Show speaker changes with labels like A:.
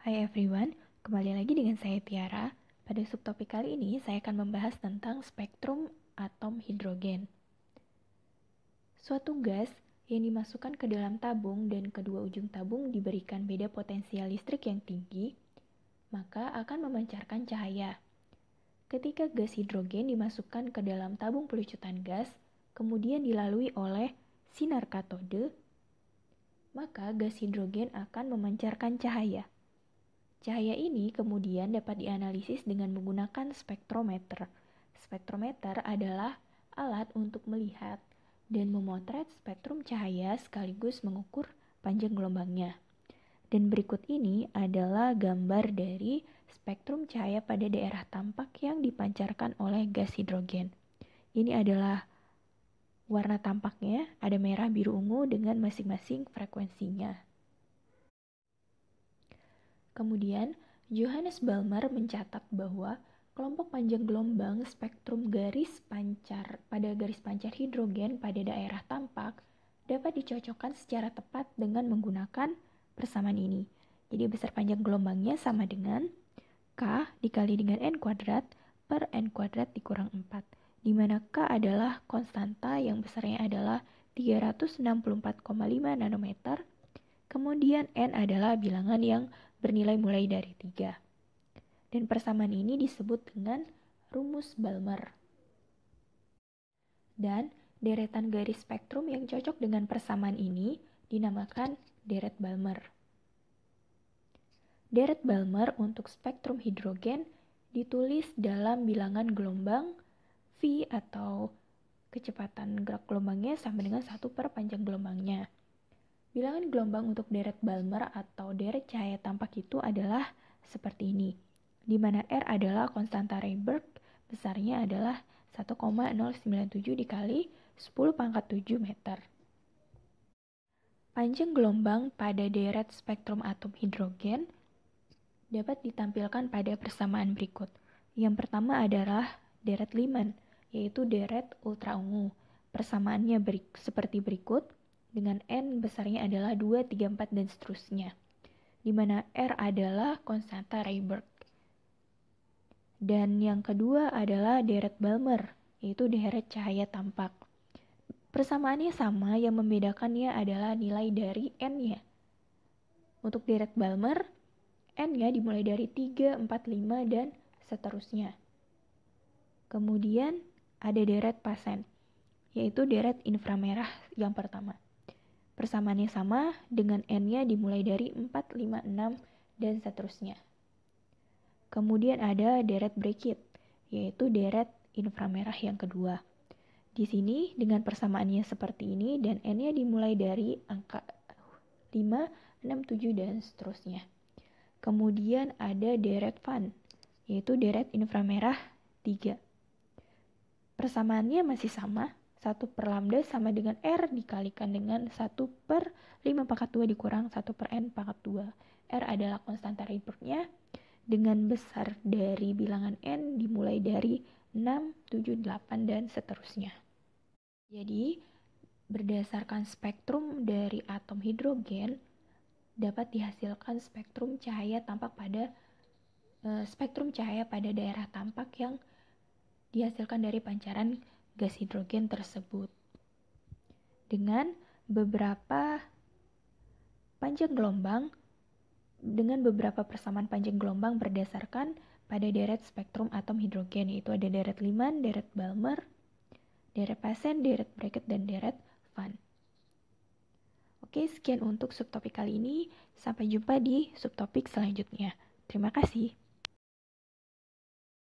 A: Hai everyone, kembali lagi dengan saya Tiara. Pada subtopik kali ini, saya akan membahas tentang spektrum atom hidrogen. Suatu gas yang dimasukkan ke dalam tabung dan kedua ujung tabung diberikan beda potensial listrik yang tinggi, maka akan memancarkan cahaya. Ketika gas hidrogen dimasukkan ke dalam tabung pelucutan gas, kemudian dilalui oleh sinar katode, maka gas hidrogen akan memancarkan cahaya. Cahaya ini kemudian dapat dianalisis dengan menggunakan spektrometer. Spektrometer adalah alat untuk melihat dan memotret spektrum cahaya sekaligus mengukur panjang gelombangnya. Dan berikut ini adalah gambar dari spektrum cahaya pada daerah tampak yang dipancarkan oleh gas hidrogen. Ini adalah warna tampaknya, ada merah, biru, ungu dengan masing-masing frekuensinya. Kemudian, Johannes Balmer mencatat bahwa kelompok panjang gelombang spektrum garis pancar pada garis pancar hidrogen pada daerah tampak dapat dicocokkan secara tepat dengan menggunakan persamaan ini. Jadi besar panjang gelombangnya sama dengan K dikali dengan N kuadrat per N kuadrat dikurang 4, di mana K adalah konstanta yang besarnya adalah 364,5 nanometer, kemudian N adalah bilangan yang bernilai mulai dari tiga. Dan persamaan ini disebut dengan rumus Balmer. Dan deretan garis spektrum yang cocok dengan persamaan ini dinamakan deret Balmer. Deret Balmer untuk spektrum hidrogen ditulis dalam bilangan gelombang V atau kecepatan gerak gelombangnya sama dengan 1 per panjang gelombangnya. Bilangan gelombang untuk deret Balmer atau deret cahaya tampak itu adalah seperti ini, di mana R adalah konstanta Rydberg, besarnya adalah 1,097 dikali 10 pangkat 7 meter. Panjang gelombang pada deret spektrum atom hidrogen dapat ditampilkan pada persamaan berikut. Yang pertama adalah deret Lyman, yaitu deret ultraungu. Persamaannya beri seperti berikut dengan N besarnya adalah 2, 3, 4, dan seterusnya, di mana R adalah konstanta Rayburg. Dan yang kedua adalah deret Balmer, yaitu deret cahaya tampak. Persamaannya sama, yang membedakannya adalah nilai dari N-nya. Untuk deret Balmer, N-nya dimulai dari 3, 4, 5, dan seterusnya. Kemudian ada deret pasen, yaitu deret inframerah yang pertama. Persamaannya sama dengan n-nya dimulai dari 4, 5, 6, dan seterusnya. Kemudian ada deret brekit, yaitu deret inframerah yang kedua. Di sini dengan persamaannya seperti ini dan n-nya dimulai dari angka 5, 6, 7, dan seterusnya. Kemudian ada deret van, yaitu deret inframerah 3. Persamaannya masih sama, 1 per lambda sama dengan R dikalikan dengan 1 per 5 pangkat 2 dikurang 1 per N pangkat 2. R adalah konstanta rydberg dengan besar dari bilangan N dimulai dari 6, 7, 8, dan seterusnya. Jadi, berdasarkan spektrum dari atom hidrogen dapat dihasilkan spektrum cahaya tampak pada eh, spektrum cahaya pada daerah tampak yang dihasilkan dari pancaran gas hidrogen tersebut dengan beberapa panjang gelombang dengan beberapa persamaan panjang gelombang berdasarkan pada deret spektrum atom hidrogen yaitu ada deret Liman, deret Balmer, deret Pasen, deret Bracket dan deret Van. Oke, sekian untuk subtopik kali ini. Sampai jumpa di subtopik selanjutnya. Terima kasih.